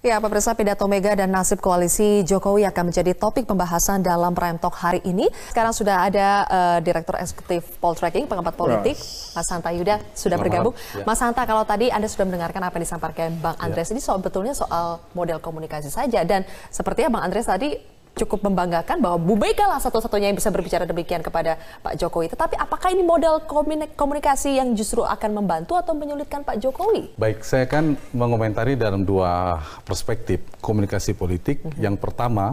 Ya, pemirsa pidato Mega dan nasib koalisi Jokowi akan menjadi topik pembahasan dalam Prime Talk hari ini. Sekarang sudah ada uh, Direktur Eksekutif Tracking, pengamat politik, ya. Mas Santa Yuda sudah Selamat bergabung. Ya. Mas Santa, kalau tadi Anda sudah mendengarkan apa yang disampaikan Bang Andreas, ya. ini soal betulnya soal model komunikasi saja. Dan sepertinya Bang Andreas tadi cukup membanggakan bahwa Bu Mega lah satu-satunya yang bisa berbicara demikian kepada Pak Jokowi. Tetapi apakah ini model komunikasi yang justru akan membantu atau menyulitkan Pak Jokowi? Baik, saya akan mengomentari dalam dua perspektif komunikasi politik. Mm -hmm. Yang pertama,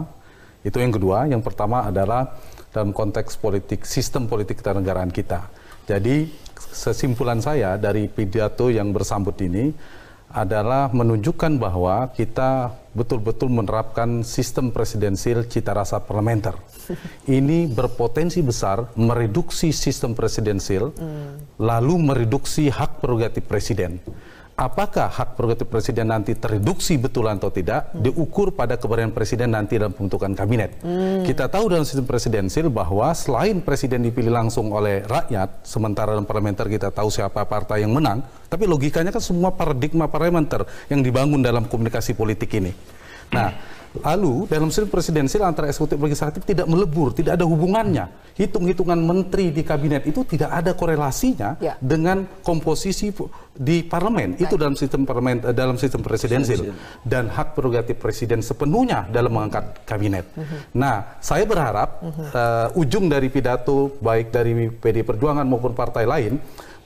itu yang kedua, yang pertama adalah dalam konteks politik sistem politik kenegaraan kita. Jadi kesimpulan saya dari pidato yang bersambut ini adalah menunjukkan bahwa kita betul-betul menerapkan sistem presidensil cita rasa parlementer. Ini berpotensi besar mereduksi sistem presidensil, hmm. lalu mereduksi hak prerogatif presiden apakah hak prerogatif presiden nanti tereduksi betul atau tidak hmm. diukur pada keberanian presiden nanti dalam pembentukan kabinet. Hmm. Kita tahu dalam sistem presidensil bahwa selain presiden dipilih langsung oleh rakyat, sementara dalam parlementer kita tahu siapa partai yang menang, tapi logikanya kan semua paradigma parlementer yang dibangun dalam komunikasi politik ini. Nah, lalu dalam sistem presidensil antara eksekutif legislatif tidak melebur, tidak ada hubungannya hitung-hitungan menteri di kabinet itu tidak ada korelasinya ya. dengan komposisi di parlemen. Baik. Itu dalam sistem parlemen eh, dalam sistem presidensil dan hak prerogatif presiden sepenuhnya dalam mengangkat kabinet. Uh mhm. -huh. Nah, saya berharap uh -huh. uh, ujung dari pidato baik dari PD Perjuangan maupun partai lain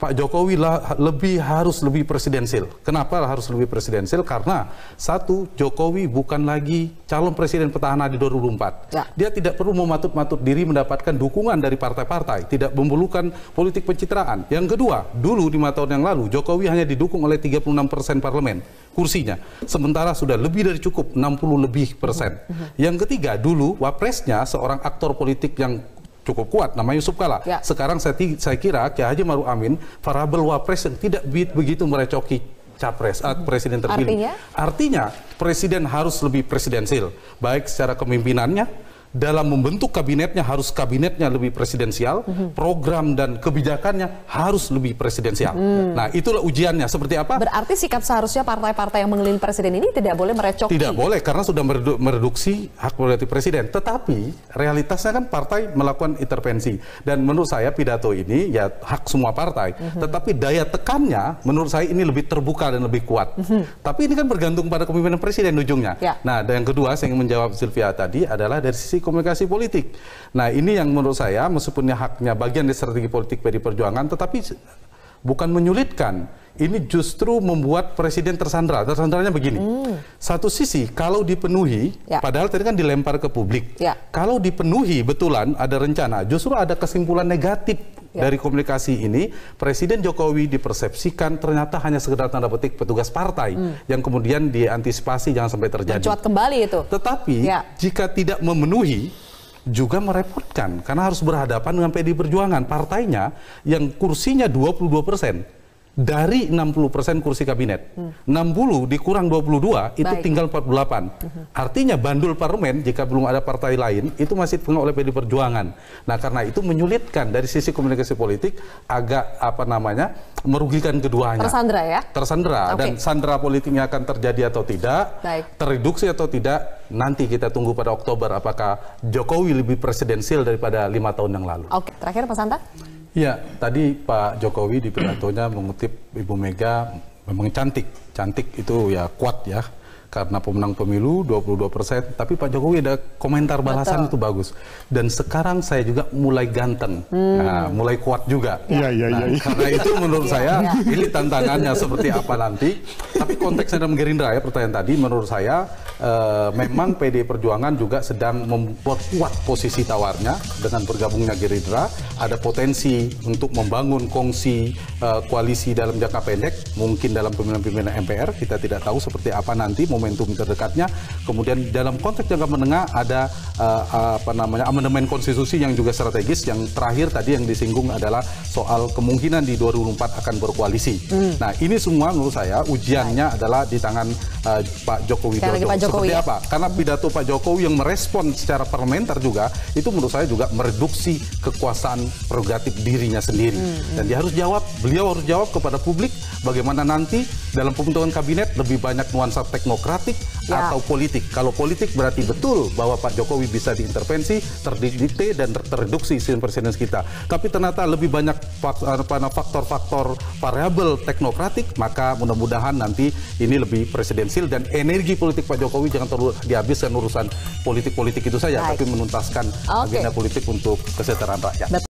Pak Jokowi lah lebih harus lebih presidensil. Kenapa harus lebih presidensil? Karena satu Jokowi bukan lagi calon presiden petahana di 2004. Ya. Dia tidak perlu mematut-matut diri mendapatkan dukungan dari partai-partai, tidak memerlukan politik pencitraan. Yang kedua, dulu lima tahun yang lalu Jokowi hanya didukung oleh 36 persen parlemen kursinya. Sementara sudah lebih dari cukup 60 lebih persen. Mhm. Yang ketiga, dulu wapresnya seorang aktor politik yang cukup kuat nama Yusuf Kala. Ya. Sekarang saya, saya kira Kiai Haji Maruf Amin variabel wapres yang tidak begitu merecoki capres uh, presiden terpilih. Artinya? Artinya presiden harus lebih presidensil baik secara kepemimpinannya dalam membentuk kabinetnya harus kabinetnya lebih presidensial, mm-hmm. program dan kebijakannya harus lebih presidensial. Mm. Nah, itulah ujiannya seperti apa? Berarti sikap seharusnya partai-partai yang mengelilingi presiden ini tidak boleh merecoki. Tidak boleh karena sudah meredu- mereduksi hak prerogatif presiden. Tetapi realitasnya kan partai melakukan intervensi dan menurut saya pidato ini ya hak semua partai. Mm-hmm. Tetapi daya tekannya menurut saya ini lebih terbuka dan lebih kuat. Mm-hmm. Tapi ini kan bergantung pada kepemimpinan presiden ujungnya. Yeah. Nah, dan yang kedua saya ingin menjawab Sylvia tadi adalah dari sisi komunikasi politik. Nah ini yang menurut saya meskipunnya haknya bagian dari strategi politik PD Perjuangan, tetapi bukan menyulitkan, ini justru membuat presiden tersandra. Tersandranya begini. Hmm. Satu sisi kalau dipenuhi, ya. padahal tadi kan dilempar ke publik. Ya. Kalau dipenuhi betulan ada rencana, justru ada kesimpulan negatif ya. dari komunikasi ini. Presiden Jokowi dipersepsikan ternyata hanya sekedar tanda petik petugas partai hmm. yang kemudian diantisipasi jangan sampai terjadi. Mencuat kembali itu. Tetapi ya. jika tidak memenuhi juga merepotkan karena harus berhadapan dengan PD Perjuangan partainya yang kursinya 22 persen dari 60% kursi kabinet. Hmm. 60 dikurang 22 itu Baik. tinggal 48. Hmm. Artinya bandul parlemen jika belum ada partai lain itu masih dipegang oleh PD Perjuangan. Nah, karena itu menyulitkan dari sisi komunikasi politik agak apa namanya? merugikan keduanya. Tersandra ya? Tersandra okay. dan sandra politiknya akan terjadi atau tidak, Baik. Tereduksi atau tidak, nanti kita tunggu pada Oktober apakah Jokowi lebih presidensil daripada lima tahun yang lalu. Oke, okay. terakhir Pak Santa. Iya, tadi Pak Jokowi di pidatonya mengutip Ibu Mega memang cantik. Cantik itu ya kuat ya. Karena pemenang pemilu 22 persen, tapi Pak Jokowi ada komentar balasan Betul. itu bagus. Dan sekarang saya juga mulai ganteng, hmm. nah, mulai kuat juga. Iya iya. nah, iya, iya. Karena itu menurut iya. saya ini tantangannya seperti apa nanti tapi konteksnya dalam Gerindra ya pertanyaan tadi menurut saya e, memang PD Perjuangan juga sedang membuat kuat posisi tawarnya dengan bergabungnya Gerindra ada potensi untuk membangun kongsi e, koalisi dalam jangka pendek mungkin dalam pemilihan-pemilihan MPR kita tidak tahu seperti apa nanti momentum terdekatnya kemudian dalam konteks jangka menengah ada e, apa namanya amandemen konstitusi yang juga strategis yang terakhir tadi yang disinggung adalah soal kemungkinan di 2004 akan berkoalisi. Hmm. Nah, ini semua menurut saya ujian semuanya adalah di tangan uh, Pak Jokowi Widodo. Pak Jokowi, Seperti ya? apa? Karena pidato Pak Jokowi yang merespon secara parlementer juga itu menurut saya juga mereduksi kekuasaan prerogatif dirinya sendiri. Hmm, hmm. Dan dia harus jawab Beliau harus jawab kepada publik bagaimana nanti dalam pembentukan kabinet lebih banyak nuansa teknokratik ya. atau politik. Kalau politik berarti betul bahwa Pak Jokowi bisa diintervensi, terdikte dan tereduksi terreduksi sistem presiden kita. Tapi ternyata lebih banyak faktor-faktor variabel teknokratik, maka mudah-mudahan nanti ini lebih presidensil dan energi politik Pak Jokowi jangan terlalu dihabiskan urusan politik-politik itu saja, Baik. tapi menuntaskan okay. agenda politik untuk kesejahteraan rakyat. Betul.